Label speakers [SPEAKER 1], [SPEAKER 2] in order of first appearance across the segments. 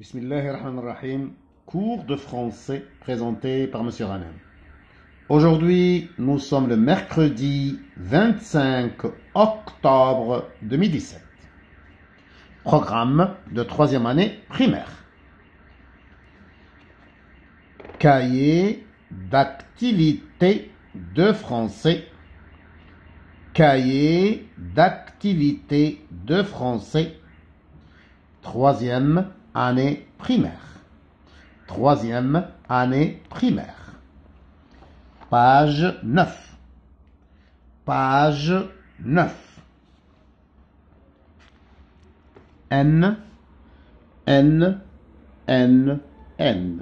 [SPEAKER 1] Bismillahirrahmanirrahim. Cours de français présenté par M. Ranem. Aujourd'hui, nous sommes le mercredi 25 octobre 2017. Programme de troisième année primaire. Cahier d'activité de français. Cahier d'activité de français. Troisième année primaire. Troisième année primaire. Page 9. Page 9. N, N, N, N.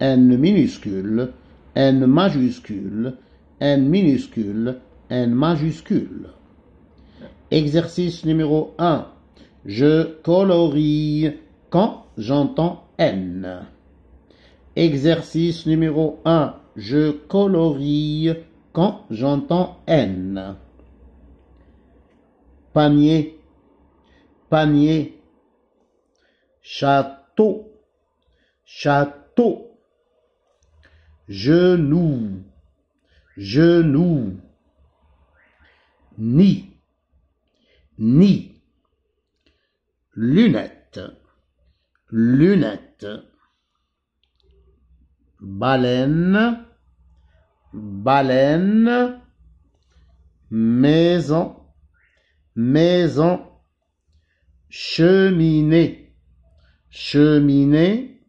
[SPEAKER 1] N minuscule, N majuscule, N minuscule, N majuscule. Exercice numéro 1. Je colorie quand j'entends N. Exercice numéro 1. Je colorie quand j'entends N. Panier, panier. Château, château. Genou, genou. Ni, ni. Lunettes lunettes, baleine, baleine, maison, maison, cheminée, cheminée,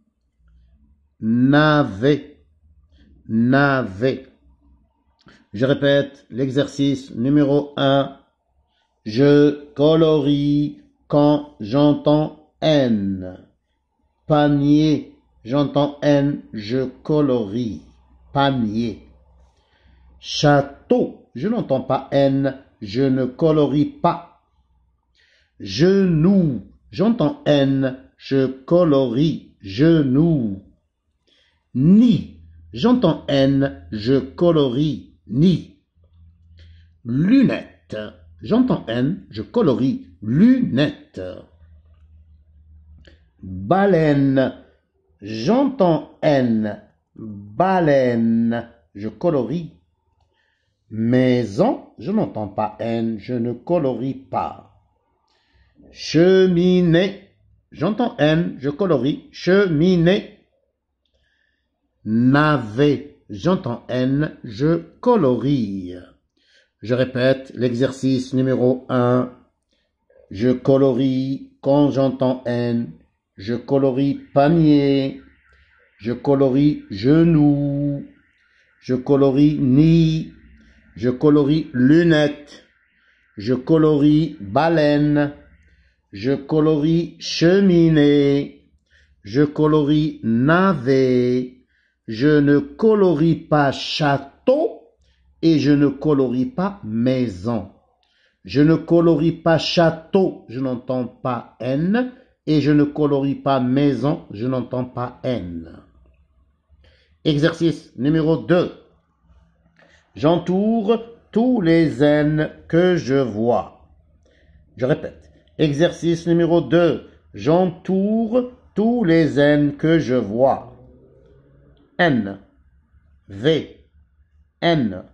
[SPEAKER 1] navet, navet. Je répète l'exercice numéro 1. Je colorie quand j'entends N. Panier. J'entends N, je colorie. Panier. Château. Je n'entends pas N, je ne colorie pas. Genou. J'entends N, je colorie. Genou. Ni. J'entends N, je colorie. Ni. LUNETTE, J'entends N, je colorie. LUNETTE baleine. J'entends n ». baleine, je colorie. Maison, je n'entends pas n », je ne colorie pas. Cheminée, j'entends n », je colorie. Cheminée. Navet, j'entends n », je colorie. Je répète l'exercice numéro 1. Je colorie quand j'entends n » je colorie panier, je colorie genou, je colorie nid, je colorie lunettes, je colorie baleine, je colorie cheminée, je colorie navet, je ne colorie pas château et je ne colorie pas maison. Je ne colorie pas château, je n'entends pas n » et je ne colorie pas maison, je n'entends pas n ». Exercice numéro 2. J'entoure tous les n » que je vois. Je répète. Exercice numéro 2. J'entoure tous les n » que je vois. N. V. N.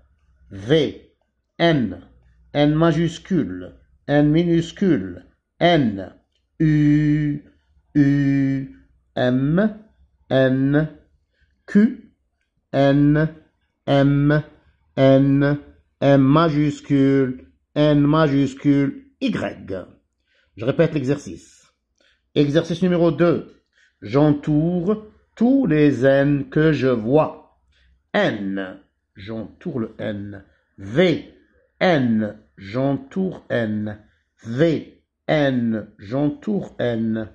[SPEAKER 1] V. N. N majuscule. N minuscule. N. U, U, M, N, Q, N, M, N, M majuscule, N majuscule, Y. Je répète l'exercice. Exercice numéro 2. J'entoure tous les N que je vois. N, j'entoure le N. V, N, j'entoure N. V, N, j'entoure N.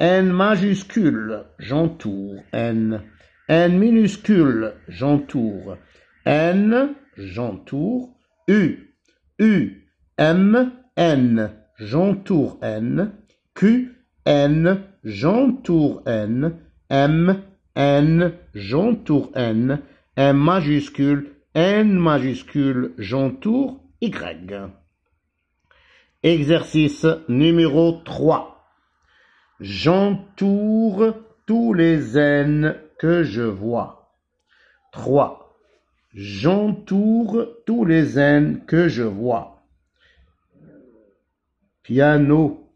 [SPEAKER 1] N majuscule, j'entoure N. N minuscule, j'entoure. N, j'entoure. U, U, M, N, j'entoure N. Q, N, j'entoure N. M, N, j'entoure N. M majuscule, N majuscule, j'entoure Y. Exercice numéro 3. J'entoure tous les n que je vois. 3. J'entoure tous les n que je vois. Piano.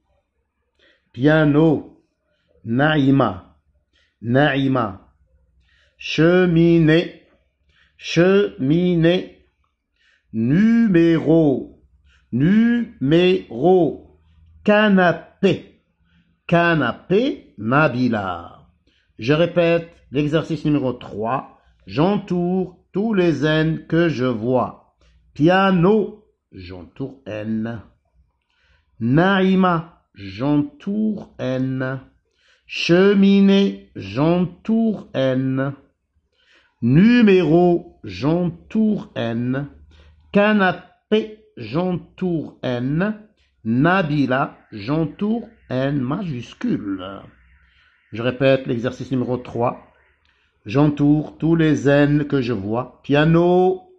[SPEAKER 1] Piano. Naïma. Naïma. Cheminée. Cheminée. Numéro Numéro canapé. Canapé Nabila. Je répète l'exercice numéro 3. J'entoure tous les N que je vois. Piano, j'entoure N. Naïma, j'entoure N. Cheminée, j'entoure N. Numéro, j'entoure N. Canapé, j'entoure N, Nabila, j'entoure N majuscule. Je répète l'exercice numéro 3. J'entoure tous les N que je vois. Piano,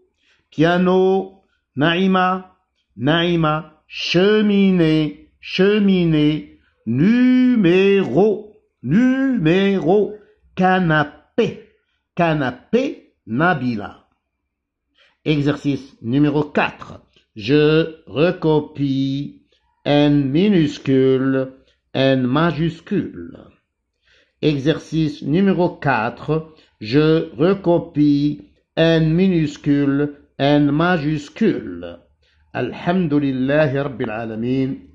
[SPEAKER 1] piano, Naïma, Naïma, cheminée, cheminée, numéro, numéro, canapé, canapé, Nabila. Exercice numéro 4 je recopie N minuscule, N majuscule. Exercice numéro 4, je recopie N minuscule, N majuscule. Alhamdulillahi